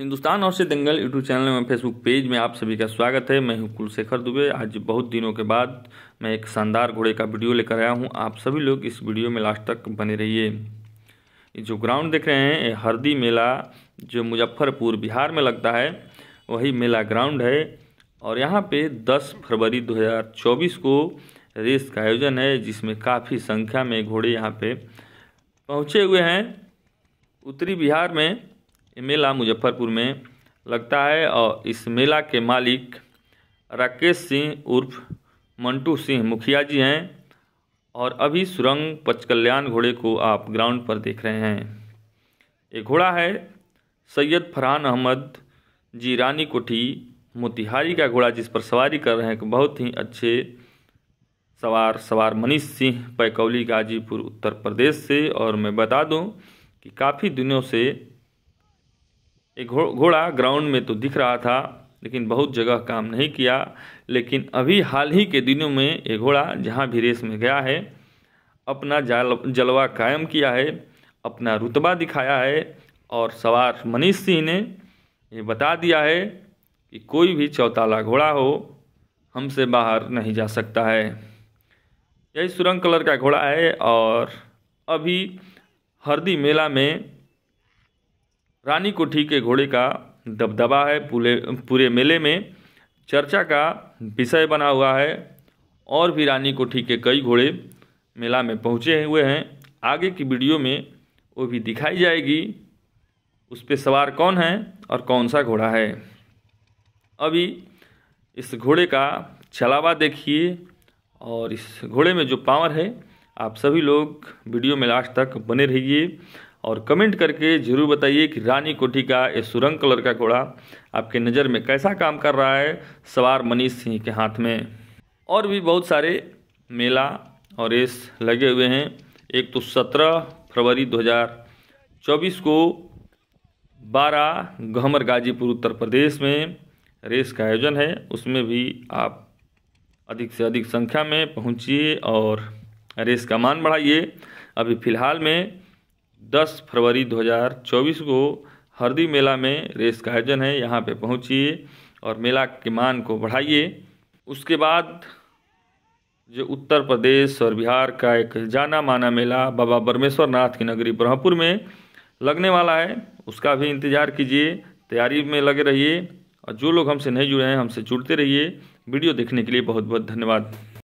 हिंदुस्तान और से Dangal YouTube channel में फेसबुक पेज में आप सभी का स्वागत है मैं हूं कुलशेखर दुबे आज बहुत दिनों के बाद मैं एक शानदार घोड़े का वीडियो लेकर आया हूं आप सभी लोग इस वीडियो में लास्ट तक बने रहिए जो ग्राउंड देख रहे हैं हरदी मेला जो मुजफ्फरपुर बिहार में लगता है वही मेला ग्राउंड है और यहाँ पर दस फरवरी दो को रेस का आयोजन है जिसमें काफ़ी संख्या में घोड़े यहाँ पर पहुँचे हुए हैं उत्तरी बिहार में ये मेला मुजफ्फरपुर में लगता है और इस मेला के मालिक राकेश सिंह उर्फ मंटू सिंह मुखिया जी हैं और अभी सुरंग पचकल्याण घोड़े को आप ग्राउंड पर देख रहे हैं ये घोड़ा है सैयद फरहान अहमद जी रानी कोठी मोतिहारी का घोड़ा जिस पर सवारी कर रहे हैं बहुत ही अच्छे सवार सवार मनीष सिंह पैकौली गाजीपुर उत्तर प्रदेश से और मैं बता दूं कि काफ़ी दिनों से एक घोड़ा ग्राउंड में तो दिख रहा था लेकिन बहुत जगह काम नहीं किया लेकिन अभी हाल ही के दिनों में ये घोड़ा जहाँ भी रेस में गया है अपना जाल जलवा कायम किया है अपना रुतबा दिखाया है और सवार मनीष सिंह ने ये बता दिया है कि कोई भी चौताला घोड़ा हो हमसे बाहर नहीं जा सकता है यही सुरंग कलर का घोड़ा है और अभी हरदी मेला में रानी कोठी के घोड़े का दबदबा है पूरे पूरे मेले में चर्चा का विषय बना हुआ है और भी रानी कोठी के कई घोड़े मेला में पहुँचे हुए हैं आगे की वीडियो में वो भी दिखाई जाएगी उस पर सवार कौन है और कौन सा घोड़ा है अभी इस घोड़े का छलावा देखिए और इस घोड़े में जो पावर है आप सभी लोग वीडियो में लास्ट तक बने रहिए और कमेंट करके ज़रूर बताइए कि रानी कोठी का ये सुरंग कलर का घोड़ा आपके नज़र में कैसा काम कर रहा है सवार मनीष सिंह के हाथ में और भी बहुत सारे मेला और रेस लगे हुए हैं एक तो सत्रह फरवरी 2024 को बारह गहमर गाजीपुर उत्तर प्रदेश में रेस का आयोजन है उसमें भी आप अधिक से अधिक संख्या में पहुंचिए और रेस का मान बढ़ाइए अभी फ़िलहाल में 10 फरवरी 2024 को हरदी मेला में रेस का आयोजन है यहाँ पे पहुँचिए और मेला के मान को बढ़ाइए उसके बाद जो उत्तर प्रदेश और बिहार का एक जाना माना मेला बाबा परमेश्वर नाथ की नगरी ब्रह्मपुर में लगने वाला है उसका भी इंतज़ार कीजिए तैयारी में लगे रहिए और जो लोग हमसे नहीं जुड़े हैं हमसे जुड़ते रहिए वीडियो देखने के लिए बहुत बहुत धन्यवाद